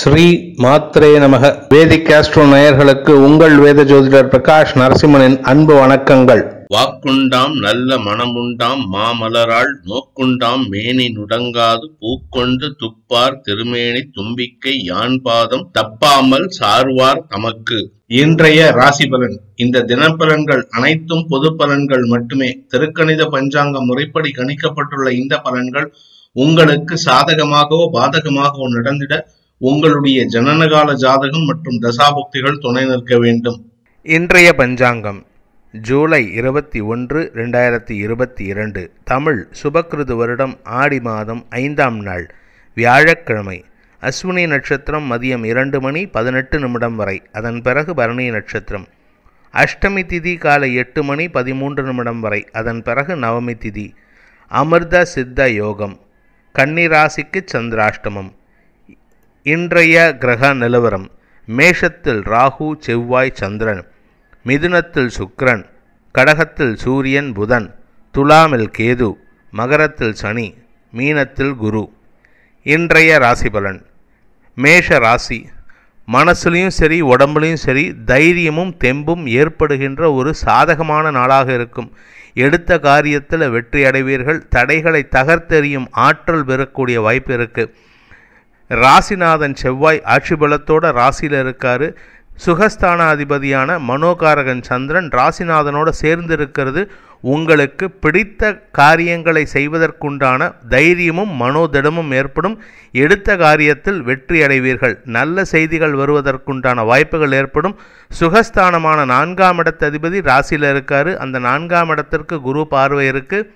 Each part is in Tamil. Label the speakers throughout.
Speaker 1: ஸ்ரீ மாத்ரே நமக வேதிக் காஸ்ட்ரோ நேயர்களுக்கு உங்கள் வேத ஜோதிடர் பிரகாஷ் நரசிம்மனின் அன்பு வணக்கங்கள் வாக்குண்டாம் நல்ல மனமுண்டாம் மாமலரால் நோக்குண்டாம் மேனி நுடங்காது பூக்கொண்டு துப்பார் திருமேனி தும்பிக்கை யான் பாதம் தப்பாமல் சார்வார் தமக்கு இன்றைய ராசி பலன் இந்த தினப்பலன்கள் அனைத்தும் பொது பலன்கள் மட்டுமே திருக்கணித பஞ்சாங்க முறைப்படி கணிக்கப்பட்டுள்ள இந்த பலன்கள் உங்களுக்கு சாதகமாகவோ பாதகமாகவோ நடந்திட உங்களுடைய ஜனனகால ஜாதகம் மற்றும் தசாபக்திகள் துணை நிற்க வேண்டும் இன்றைய பஞ்சாங்கம் ஜூலை இருபத்தி ஒன்று ரெண்டாயிரத்தி இருபத்தி இரண்டு தமிழ் சுபக்கிருது வருடம் ஆடி மாதம் ஐந்தாம் நாள் வியாழக்கிழமை அஸ்வினி நட்சத்திரம் மதியம் இரண்டு மணி பதினெட்டு நிமிடம் வரை அதன் பிறகு பரணி நட்சத்திரம் அஷ்டமி திதி காலை எட்டு மணி பதிமூன்று நிமிடம் வரை அதன் பிறகு நவமி திதி அமிர்த சித்த யோகம் கன்னிராசிக்கு சந்திராஷ்டமம் இன்றைய கிரக நிலவரம் மேஷத்தில் ராகு செவ்வாய் சந்திரன் மிதுனத்தில் சுக்ரன் கடகத்தில் சூரியன் புதன் துலாமில் கேது மகரத்தில் சனி மீனத்தில் குரு இன்றைய ராசி பலன் மேஷ ராசி மனசுலையும் சரி உடம்புலையும் சரி தைரியமும் தெம்பும் ஏற்படுகின்ற ஒரு சாதகமான நாளாக இருக்கும் எடுத்த காரியத்தில் வெற்றி அடைவீர்கள் தடைகளை தகர்த்தெறியும் ஆற்றல் பெறக்கூடிய வாய்ப்பு இருக்குது ராசிநாதன் செவ்வாய் ஆட்சி பலத்தோட ராசியில் இருக்காரு சுகஸ்தானாதிபதியான மனோகாரகன் சந்திரன் ராசிநாதனோட சேர்ந்து இருக்கிறது உங்களுக்கு பிடித்த காரியங்களை செய்வதற்குண்டான தைரியமும் மனோதிடமும் ஏற்படும் எடுத்த காரியத்தில் வெற்றி அடைவீர்கள் நல்ல செய்திகள் வருவதற்குண்டான வாய்ப்புகள் ஏற்படும் சுகஸ்தானமான நான்காம் இடத்த அதிபதி ராசியில் இருக்காரு அந்த நான்காம் இடத்திற்கு குரு பார்வை இருக்குது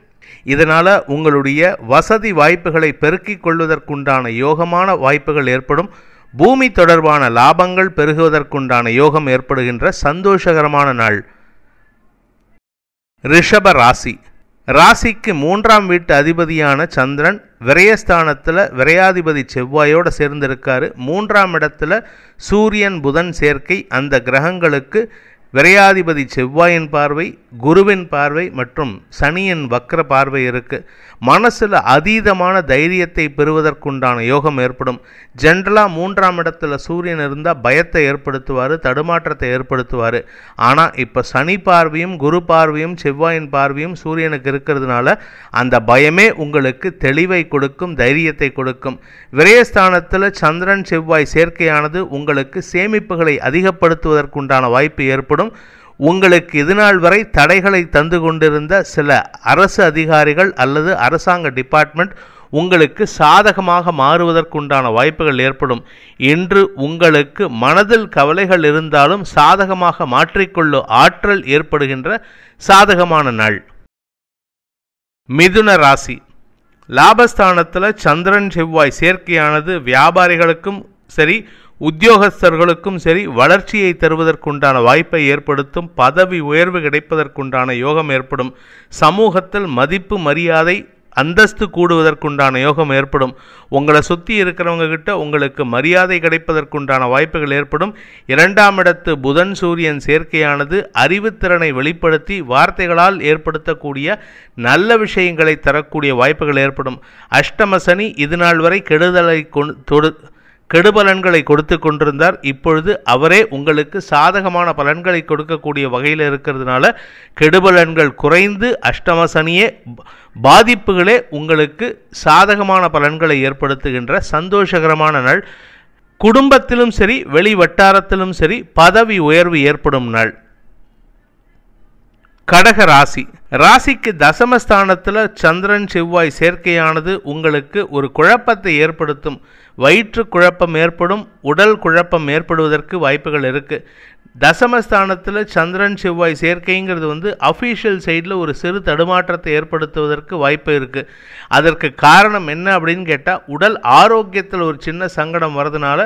Speaker 1: இதனால் உங்களுடைய வசதி வாய்ப்புகளை பெருக்கிக் கொள்வதற்குண்டான யோகமான வாய்ப்புகள் ஏற்படும் பூமி தொடர்பான லாபங்கள் பெருகுவதற்குண்டான யோகம் ஏற்படுகின்ற சந்தோஷகரமான நாள் ரிஷப ராசி ராசிக்கு மூன்றாம் வீட்டு அதிபதியான சந்திரன் விரயஸ்தானத்தில் விரையாதிபதி செவ்வாயோடு சேர்ந்திருக்காரு மூன்றாம் இடத்துல சூரியன் புதன் சேர்க்கை அந்த கிரகங்களுக்கு விரையாதிபதி செவ்வாயின் பார்வை குருவின் பார்வை மற்றும் சனியின் வக்ர பார்வை இருக்கு மனசில் அதீதமான தைரியத்தை பெறுவதற்குண்டான யோகம் ஏற்படும் ஜென்ரலாக மூன்றாம் இடத்துல சூரியன் இருந்தால் பயத்தை ஏற்படுத்துவார் தடுமாற்றத்தை ஏற்படுத்துவார் ஆனால் இப்போ சனி பார்வையும் குரு பார்வையும் செவ்வாயின் பார்வையும் சூரியனுக்கு இருக்கிறதுனால அந்த பயமே உங்களுக்கு தெளிவை கொடுக்கும் தைரியத்தை கொடுக்கும் விரயஸ்தானத்தில் சந்திரன் செவ்வாய் சேர்க்கையானது உங்களுக்கு சேமிப்புகளை அதிகப்படுத்துவதற்குண்டான வாய்ப்பு ஏற்படும் எனப்படும் உங்களுக்கு இதுநாள் வரை தடைகளை தந்து கொண்டிருந்த சில அரசு அதிகாரிகள் அல்லது அரசாங்க டிபார்ட்மெண்ட் உங்களுக்கு சாதகமாக மாறுவதற்குண்டான வாய்ப்புகள் ஏற்படும் இன்று உங்களுக்கு மனதில் கவலைகள் இருந்தாலும் சாதகமாக மாற்றிக்கொள்ளும் ஆற்றல் ஏற்படுகின்ற சாதகமான நாள் மிதுன ராசி லாபஸ்தானத்தில் சந்திரன் செவ்வாய் சேர்க்கையானது வியாபாரிகளுக்கும் சரி உத்தியோகஸ்தர்களுக்கும் சரி வளர்ச்சியை தருவதற்குண்டான வாய்ப்பை ஏற்படுத்தும் பதவி உயர்வு கிடைப்பதற்குண்டான யோகம் ஏற்படும் சமூகத்தில் மதிப்பு மரியாதை அந்தஸ்து கூடுவதற்குண்டான யோகம் ஏற்படும் உங்களை சுற்றி இருக்கிறவங்க கிட்ட உங்களுக்கு மரியாதை கிடைப்பதற்குண்டான வாய்ப்புகள் ஏற்படும் இரண்டாம் இடத்து புதன் சூரியன் சேர்க்கையானது அறிவுத்திறனை வெளிப்படுத்தி வார்த்தைகளால் ஏற்படுத்தக்கூடிய நல்ல விஷயங்களை தரக்கூடிய வாய்ப்புகள் ஏற்படும் அஷ்டமசனி இதுநாள் வரை கெடுதலை கொண்டு கெடுபலன்களை கொடுத்து கொண்டிருந்தார் இப்பொழுது அவரே உங்களுக்கு சாதகமான பலன்களை கொடுக்கக்கூடிய வகையில் இருக்கிறதுனால கெடுபலன்கள் குறைந்து அஷ்டமசனியே பாதிப்புகளே உங்களுக்கு சாதகமான பலன்களை ஏற்படுத்துகின்ற சந்தோஷகரமான நாள் குடும்பத்திலும் சரி வெளி வட்டாரத்திலும் சரி பதவி உயர்வு ஏற்படும் நாள் கடக ராசி ராசிக்கு தசமஸ்தானத்தில் சந்திரன் செவ்வாய் சேர்க்கையானது உங்களுக்கு ஒரு குழப்பத்தை ஏற்படுத்தும் வயிற்று குழப்பம் ஏற்படும் உடல் குழப்பம் ஏற்படுவதற்கு வாய்ப்புகள் இருக்கு தசமஸ்தானத்தில் சந்திரன் செவ்வாய் சேர்க்கைங்கிறது வந்து அஃபீஷியல் சைடில் ஒரு சிறு தடுமாற்றத்தை ஏற்படுத்துவதற்கு வாய்ப்பு இருக்குது அதற்கு காரணம் என்ன அப்படின்னு கேட்டால் உடல் ஆரோக்கியத்தில் ஒரு சின்ன சங்கடம் வரதுனால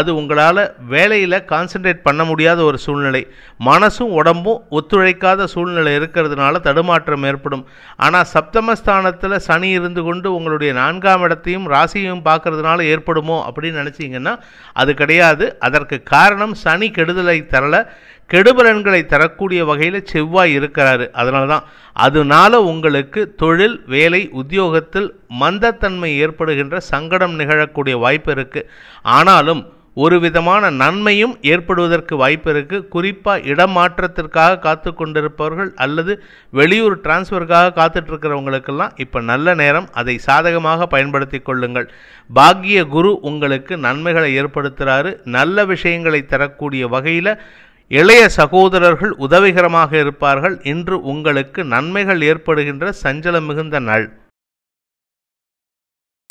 Speaker 1: அது உங்களால் வேலையில் கான்சன்ட்ரேட் பண்ண முடியாத ஒரு சூழ்நிலை மனசும் உடம்பும் ஒத்துழைக்காத சூழ்நிலை இருக்கிறதுனால தடுமாற்றம் ஏற்படும் ஆனால் சப்தமஸ்தானத்தில் சனி இருந்து கொண்டு உங்களுடைய நான்காம் இடத்தையும் ராசியையும் பார்க்கறதுனால ஏற்படுமோ அப்படின்னு நினச்சிங்கன்னா அது கிடையாது அதற்கு காரணம் சனி கெடுதலை தரல அதனால் கெடுபலன்களை தரக்கூடிய வகையில் செவ்வாய் இருக்கிறாரு அதனால தான் அதனால உங்களுக்கு தொழில் வேலை உத்தியோகத்தில் மந்தத்தன்மை ஏற்படுகின்ற சங்கடம் நிகழக்கூடிய வாய்ப்பு இருக்குது ஆனாலும் ஒரு விதமான நன்மையும் ஏற்படுவதற்கு வாய்ப்பு இருக்குது குறிப்பாக இடமாற்றத்திற்காக காத்து கொண்டிருப்பவர்கள் அல்லது வெளியூர் டிரான்ஸ்ஃபருக்காக காத்துட்ருக்கிறவங்களுக்கெல்லாம் இப்போ நல்ல நேரம் அதை சாதகமாக பயன்படுத்தி கொள்ளுங்கள் பாக்கிய குரு உங்களுக்கு நன்மைகளை ஏற்படுத்துகிறாரு நல்ல விஷயங்களை தரக்கூடிய வகையில் இளைய சகோதரர்கள் உதவிகரமாக இருப்பார்கள் இன்று உங்களுக்கு நன்மைகள் ஏற்படுகின்ற சஞ்சலம் மிகுந்த நாள்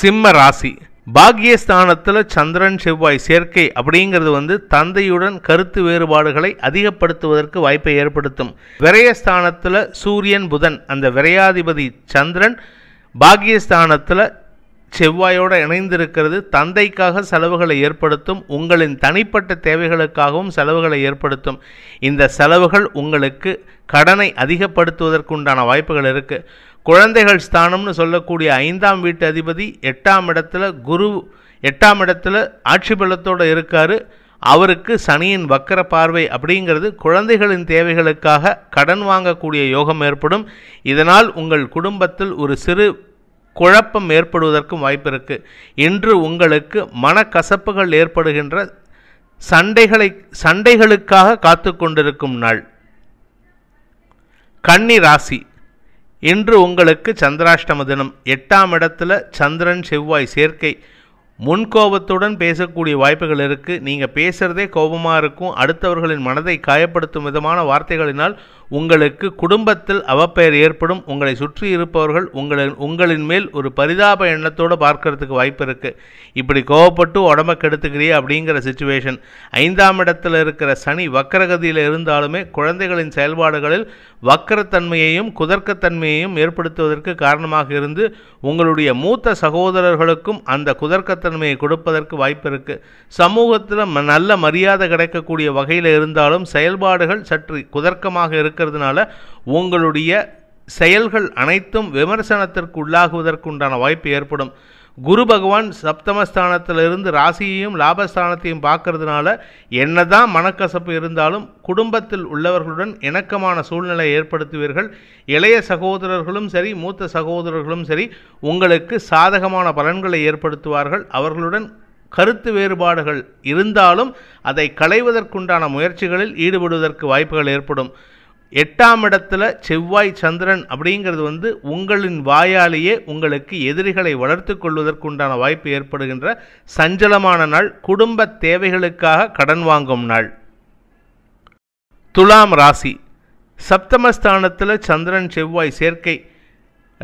Speaker 1: சிம்ம ராசி பாக்யஸ்தானத்தில் சந்திரன் செவ்வாய் சேர்க்கை அப்படிங்கிறது வந்து தந்தையுடன் கருத்து வேறுபாடுகளை அதிகப்படுத்துவதற்கு வாய்ப்பை ஏற்படுத்தும் விரயஸ்தானத்தில் சூரியன் புதன் அந்த விரையாதிபதி சந்திரன் பாக்யஸ்தானத்தில் செவ்வாயோடு இணைந்திருக்கிறது தந்தைக்காக செலவுகளை ஏற்படுத்தும் உங்களின் தனிப்பட்ட தேவைகளுக்காகவும் செலவுகளை ஏற்படுத்தும் இந்த செலவுகள் உங்களுக்கு கடனை அதிகப்படுத்துவதற்குண்டான வாய்ப்புகள் இருக்குது குழந்தைகள் ஸ்தானம்னு சொல்லக்கூடிய ஐந்தாம் வீட்டு அதிபதி எட்டாம் இடத்துல குரு எட்டாம் இடத்துல ஆட்சி பலத்தோடு இருக்கார் அவருக்கு சனியின் வக்கர பார்வை அப்படிங்கிறது குழந்தைகளின் தேவைகளுக்காக கடன் வாங்கக்கூடிய யோகம் ஏற்படும் இதனால் உங்கள் குடும்பத்தில் ஒரு சிறு குழப்பம் ஏற்படுவதற்கும் வாய்ப்பு இருக்குது இன்று உங்களுக்கு மனக்கசப்புகள் ஏற்படுகின்ற சண்டைகளை சண்டைகளுக்காக காத்து கொண்டிருக்கும் நாள் கன்னி ராசி இன்று உங்களுக்கு சந்திராஷ்டம தினம் எட்டாம் இடத்துல சந்திரன் செவ்வாய் சேர்க்கை முன்கோபத்துடன் பேசக்கூடிய வாய்ப்புகள் இருக்குது நீங்கள் பேசுகிறதே கோபமாக இருக்கும் அடுத்தவர்களின் மனதை காயப்படுத்தும் விதமான வார்த்தைகளினால் உங்களுக்கு குடும்பத்தில் அவப்பெயர் ஏற்படும் உங்களை சுற்றி இருப்பவர்கள் உங்களின் உங்களின் மேல் ஒரு பரிதாப எண்ணத்தோடு பார்க்கறதுக்கு வாய்ப்பு இருக்குது இப்படி கோவப்பட்டு உடம்ப கெடுத்துக்கிறீ அப்படிங்கிற சுச்சுவேஷன் ஐந்தாம் இடத்தில் இருக்கிற சனி வக்கரகதியில் இருந்தாலுமே குழந்தைகளின் செயல்பாடுகளில் வக்கரத்தன்மையையும் குதர்க்கத்தன்மையையும் ஏற்படுத்துவதற்கு காரணமாக இருந்து உங்களுடைய மூத்த சகோதரர்களுக்கும் அந்த குதர்க்கத்தன்மை தன்மையை கொடுப்பதற்கு வாய்ப்பு இருக்கு சமூகத்தில் நல்ல மரியாதை கிடைக்கக்கூடிய வகையில் இருந்தாலும் செயல்பாடுகள் சற்று குதர்க்கமாக இருக்கிறதுனால உங்களுடைய செயல்கள் அனைத்தும் விமர்சனத்திற்கு உள்ளாகுவதற்குண்டான வாய்ப்பு ஏற்படும் குரு பகவான் சப்தமஸ்தானத்திலிருந்து ராசியையும் லாபஸ்தானத்தையும் பார்க்கறதுனால என்னதான் மனக்கசப்பு இருந்தாலும் குடும்பத்தில் உள்ளவர்களுடன் இணக்கமான சூழ்நிலை ஏற்படுத்துவீர்கள் இளைய சகோதரர்களும் சரி மூத்த சகோதரர்களும் சரி உங்களுக்கு சாதகமான பலன்களை ஏற்படுத்துவார்கள் அவர்களுடன் கருத்து வேறுபாடுகள் இருந்தாலும் அதை களைவதற்குண்டான முயற்சிகளில் ஈடுபடுவதற்கு வாய்ப்புகள் ஏற்படும் எட்டாம் இடத்துல செவ்வாய் சந்திரன் அப்படிங்கிறது வந்து உங்களின் வாயாலேயே உங்களுக்கு எதிரிகளை வளர்த்து கொள்வதற்குண்டான வாய்ப்பு ஏற்படுகின்ற சஞ்சலமான நாள் குடும்ப தேவைகளுக்காக கடன் வாங்கும் நாள் துலாம் ராசி சப்தமஸ்தானத்தில் சந்திரன் செவ்வாய் சேர்க்கை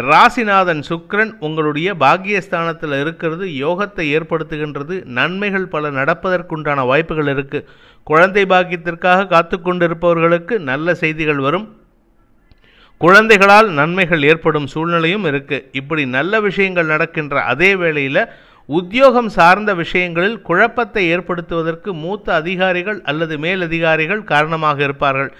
Speaker 1: ராசிநாதன் சுக்ரன் உங்களுடைய பாக்கியஸ்தானத்தில் இருக்கிறது யோகத்தை ஏற்படுத்துகின்றது நன்மைகள் பல நடப்பதற்குண்டான வாய்ப்புகள் இருக்குது குழந்தை பாக்கியத்திற்காக காத்து கொண்டிருப்பவர்களுக்கு நல்ல செய்திகள் வரும் குழந்தைகளால் நன்மைகள் ஏற்படும் சூழ்நிலையும் இருக்குது இப்படி நல்ல விஷயங்கள் நடக்கின்ற அதே வேளையில் உத்தியோகம் சார்ந்த விஷயங்களில் குழப்பத்தை ஏற்படுத்துவதற்கு மூத்த அதிகாரிகள் அல்லது மேலதிகாரிகள் காரணமாக இருப்பார்கள்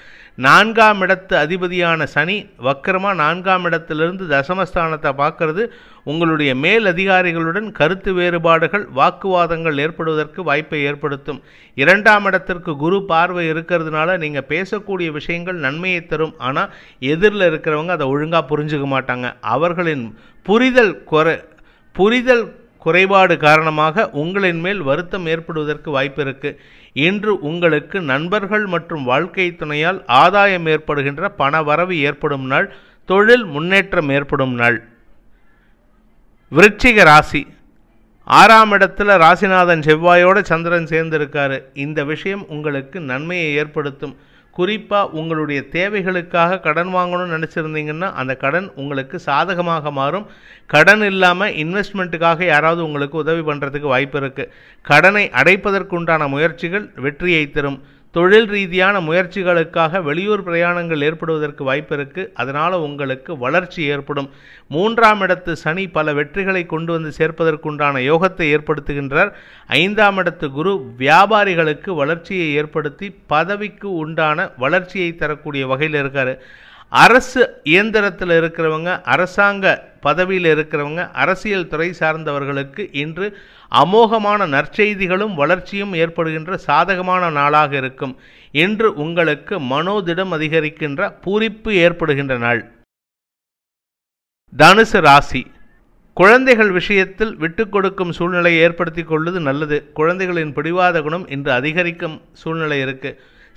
Speaker 1: நான்காம் இடத்து அதிபதியான சனி வக்கரமாக நான்காம் இடத்திலிருந்து தசமஸ்தானத்தை பார்க்கறது உங்களுடைய மேல் அதிகாரிகளுடன் கருத்து வேறுபாடுகள் வாக்குவாதங்கள் ஏற்படுவதற்கு வாய்ப்பை ஏற்படுத்தும் இரண்டாம் இடத்திற்கு குரு பார்வை இருக்கிறதுனால நீங்கள் பேசக்கூடிய விஷயங்கள் நன்மையை தரும் ஆனால் எதிரில் இருக்கிறவங்க அதை ஒழுங்காக புரிஞ்சுக்க மாட்டாங்க அவர்களின் புரிதல் குறை புரிதல் குறைபாடு காரணமாக உங்களின் மேல் வருத்தம் ஏற்படுவதற்கு வாய்ப்பு இருக்கு இன்று உங்களுக்கு நண்பர்கள் மற்றும் வாழ்க்கை துணையால் ஆதாயம் ஏற்படுகின்ற பண வரவு ஏற்படும் நாள் தொழில் முன்னேற்றம் ஏற்படும் நாள் விருச்சிக ராசி ஆறாம் இடத்துல ராசிநாதன் செவ்வாயோட சந்திரன் சேர்ந்திருக்காரு இந்த விஷயம் உங்களுக்கு நன்மையை ஏற்படுத்தும் குறிப்பாக உங்களுடைய தேவைகளுக்காக கடன் வாங்கணும்னு நினச்சிருந்தீங்கன்னா அந்த கடன் உங்களுக்கு சாதகமாக மாறும் கடன் இல்லாமல் இன்வெஸ்ட்மெண்ட்டுக்காக யாராவது உங்களுக்கு உதவி பண்ணுறதுக்கு வாய்ப்பு இருக்குது கடனை அடைப்பதற்குண்டான முயற்சிகள் வெற்றியை தரும் தொழில் ரீதியான முயற்சிகளுக்காக வெளியூர் பிரயாணங்கள் ஏற்படுவதற்கு வாய்ப்பு இருக்குது அதனால் உங்களுக்கு வளர்ச்சி ஏற்படும் மூன்றாம் இடத்து சனி பல வெற்றிகளை கொண்டு வந்து சேர்ப்பதற்குண்டான யோகத்தை ஏற்படுத்துகின்றார் ஐந்தாம் இடத்து குரு வியாபாரிகளுக்கு வளர்ச்சியை ஏற்படுத்தி பதவிக்கு உண்டான வளர்ச்சியை தரக்கூடிய வகையில் இருக்கார் அரசு இயந்திரத்தில் இருக்கிறவங்க அரசாங்க பதவியில் இருக்கிறவங்க அரசியல் துறை சார்ந்தவர்களுக்கு இன்று அமோகமான நற்செய்திகளும் வளர்ச்சியும் ஏற்படுகின்ற சாதகமான நாளாக இருக்கும் இன்று உங்களுக்கு மனோதிடம் அதிகரிக்கின்ற பூரிப்பு ஏற்படுகின்ற நாள் தனுசு ராசி குழந்தைகள் விஷயத்தில் விட்டு கொடுக்கும் சூழ்நிலையை ஏற்படுத்தி கொள்வது நல்லது குழந்தைகளின் பிடிவாத குணம் இன்று அதிகரிக்கும் சூழ்நிலை இருக்குது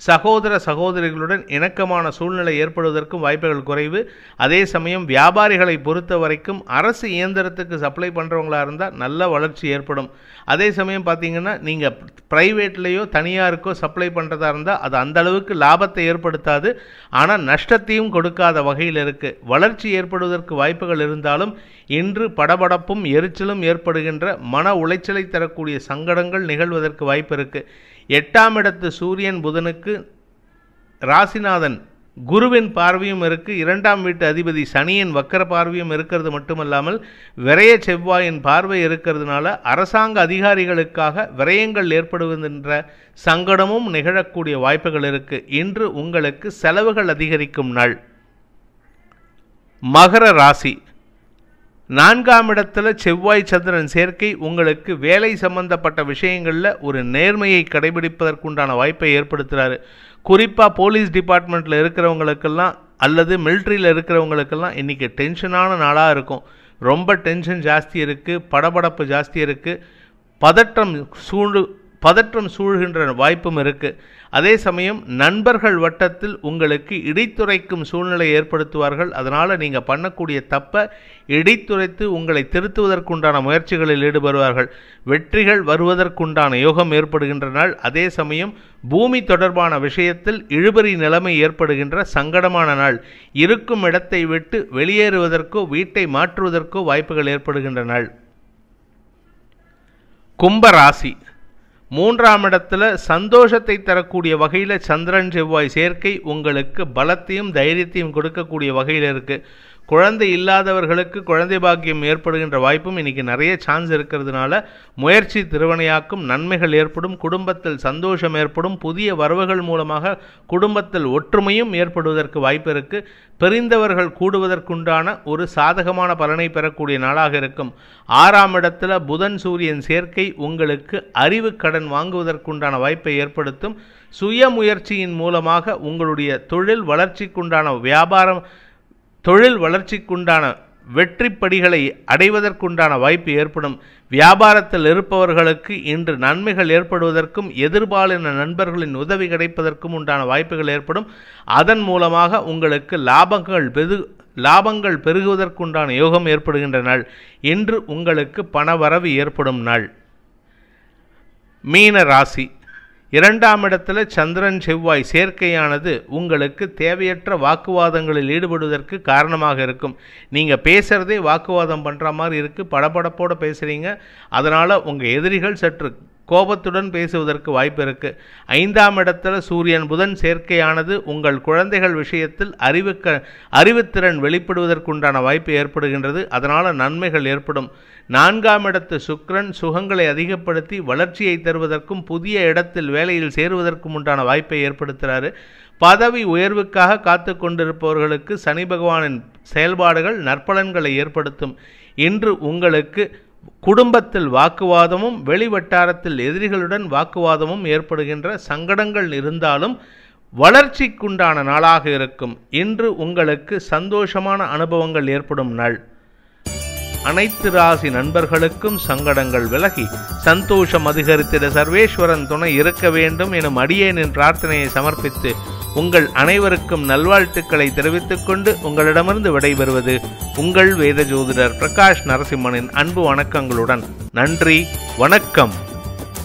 Speaker 1: சகோதர சகோதரிகளுடன் இணக்கமான சூழ்நிலை ஏற்படுவதற்கும் வாய்ப்புகள் குறைவு அதே சமயம் வியாபாரிகளை பொறுத்த வரைக்கும் அரசு இயந்திரத்துக்கு சப்ளை பண்ணுறவங்களாக இருந்தால் நல்ல வளர்ச்சி ஏற்படும் அதே சமயம் பார்த்தீங்கன்னா நீங்கள் ப்ரைவேட்லேயோ தனியாருக்கோ சப்ளை பண்ணுறதா இருந்தால் அது அந்த அளவுக்கு லாபத்தை ஏற்படுத்தாது ஆனால் நஷ்டத்தையும் கொடுக்காத வகையில் இருக்குது வளர்ச்சி ஏற்படுவதற்கு வாய்ப்புகள் இருந்தாலும் இன்று படபடப்பும் எரிச்சலும் ஏற்படுகின்ற மன உளைச்சலை தரக்கூடிய சங்கடங்கள் நிகழ்வதற்கு வாய்ப்பு இருக்குது எட்டாம் இடத்து சூரியன் புதனுக்கு ராசிநாதன் குருவின் பார்வையும் இருக்குது இரண்டாம் வீட்டு அதிபதி சனியின் வக்கர பார்வையும் இருக்கிறது மட்டுமல்லாமல் விரைய செவ்வாயின் பார்வை இருக்கிறதுனால அரசாங்க அதிகாரிகளுக்காக விரயங்கள் ஏற்படுவதென்ற சங்கடமும் நிகழக்கூடிய வாய்ப்புகள் இருக்குது இன்று உங்களுக்கு செலவுகள் அதிகரிக்கும் நாள் மகர ராசி நான்காம் இடத்துல செவ்வாய் சந்திரன் சேர்க்கை உங்களுக்கு வேலை சம்பந்தப்பட்ட விஷயங்களில் ஒரு நேர்மையை கடைபிடிப்பதற்குண்டான வாய்ப்பை ஏற்படுத்துகிறாரு குறிப்பாக போலீஸ் டிபார்ட்மெண்ட்டில் இருக்கிறவங்களுக்கெல்லாம் அல்லது மிலிட்ரியில் இருக்கிறவங்களுக்கெல்லாம் இன்றைக்கி டென்ஷனான நாளாக இருக்கும் ரொம்ப டென்ஷன் ஜாஸ்தி இருக்குது படபடப்பு ஜாஸ்தி இருக்குது பதற்றம் சூழ் பதற்றம் சூழ்கின்ற வாய்ப்பும் இருக்குது அதே சமயம் நண்பர்கள் வட்டத்தில் உங்களுக்கு இடித்துரைக்கும் சூழ்நிலை ஏற்படுத்துவார்கள் அதனால் நீங்கள் பண்ணக்கூடிய தப்பை இடித்துரைத்து உங்களை திருத்துவதற்குண்டான முயற்சிகளில் ஈடுபடுவார்கள் வெற்றிகள் வருவதற்குண்டான யோகம் ஏற்படுகின்ற நாள் அதே சமயம் பூமி தொடர்பான விஷயத்தில் இழுபறி நிலைமை ஏற்படுகின்ற சங்கடமான நாள் இருக்கும் இடத்தை விட்டு வெளியேறுவதற்கோ வீட்டை மாற்றுவதற்கோ வாய்ப்புகள் ஏற்படுகின்ற நாள் கும்பராசி மூன்றாம் இடத்துல சந்தோஷத்தை தரக்கூடிய வகையில் சந்திரன் செவ்வாய் சேர்க்கை உங்களுக்கு பலத்தையும் தைரியத்தையும் கொடுக்கக்கூடிய வகையில் இருக்குது குழந்தை இல்லாதவர்களுக்கு குழந்தை பாக்கியம் ஏற்படுகின்ற வாய்ப்பும் இன்றைக்கி நிறைய சான்ஸ் இருக்கிறதுனால முயற்சி திருவனையாக்கும் நன்மைகள் ஏற்படும் குடும்பத்தில் சந்தோஷம் ஏற்படும் புதிய வரவுகள் மூலமாக குடும்பத்தில் ஒற்றுமையும் ஏற்படுவதற்கு வாய்ப்பு இருக்குது பிரிந்தவர்கள் கூடுவதற்குண்டான ஒரு சாதகமான பலனை பெறக்கூடிய நாளாக இருக்கும் ஆறாம் இடத்துல புதன் சூரியன் சேர்க்கை உங்களுக்கு அறிவு கடன் வாங்குவதற்குண்டான வாய்ப்பை ஏற்படுத்தும் சுய முயற்சியின் மூலமாக உங்களுடைய தொழில் வளர்ச்சிக்குண்டான வியாபாரம் தொழில் வளர்ச்சிக்குண்டான வெற்றிப்படிகளை அடைவதற்குண்டான வாய்ப்பு ஏற்படும் வியாபாரத்தில் இருப்பவர்களுக்கு இன்று நன்மைகள் ஏற்படுவதற்கும் எதிர்பாலின நண்பர்களின் உதவி கிடைப்பதற்கும் உண்டான வாய்ப்புகள் ஏற்படும் அதன் மூலமாக உங்களுக்கு லாபங்கள் பெரு லாபங்கள் பெருகுவதற்குண்டான யோகம் ஏற்படுகின்ற நாள் இன்று உங்களுக்கு பணவரவு ஏற்படும் நாள் மீன ராசி இரண்டாம் இடத்துல சந்திரன் செவ்வாய் சேர்க்கையானது உங்களுக்கு தேவையற்ற வாக்குவாதங்களில் ஈடுபடுவதற்கு காரணமாக இருக்கும் நீங்கள் பேசுகிறதே வாக்குவாதம் பண்ணுற மாதிரி இருக்குது படபடப்போடு பேசுகிறீங்க அதனால் உங்கள் எதிரிகள் சற்று கோபத்துடன் பேசுவதற்கு வாய்ப்பு இருக்கு ஐந்தாம் இடத்துல சூரியன் புதன் சேர்க்கையானது உங்கள் குழந்தைகள் விஷயத்தில் அறிவுக்க அறிவுத்திறன் வெளிப்படுவதற்குண்டான வாய்ப்பு ஏற்படுகின்றது அதனால் நன்மைகள் ஏற்படும் நான்காம் இடத்து சுக்ரன் சுகங்களை அதிகப்படுத்தி வளர்ச்சியை தருவதற்கும் புதிய இடத்தில் வேலையில் சேருவதற்கும் உண்டான வாய்ப்பை ஏற்படுத்துகிறாரு பதவி உயர்வுக்காக காத்து கொண்டிருப்பவர்களுக்கு சனி பகவானின் செயல்பாடுகள் நற்பலன்களை ஏற்படுத்தும் இன்று உங்களுக்கு குடும்பத்தில் வாக்குவாதமும் வெளி வட்டாரத்தில் எதிரிகளுடன் வாக்குவாதமும் ஏற்படுகின்ற சங்கடங்கள் இருந்தாலும் வளர்ச்சிக்குண்டான நாளாக இருக்கும் இன்று உங்களுக்கு சந்தோஷமான அனுபவங்கள் ஏற்படும் நாள் அனைத்து ராசி நண்பர்களுக்கும் சங்கடங்கள் விலகி சந்தோஷம் அதிகரித்திட சர்வேஸ்வரன் துணை இருக்க வேண்டும் எனும் அடியேனின் பிரார்த்தனையை சமர்ப்பித்து உங்கள் அனைவருக்கும் நல்வாழ்த்துக்களை தெரிவித்துக் கொண்டு உங்களிடமிருந்து விடைபெறுவது உங்கள் வேத ஜோதிடர் பிரகாஷ் நரசிம்மனின் அன்பு வணக்கங்களுடன் நன்றி வணக்கம்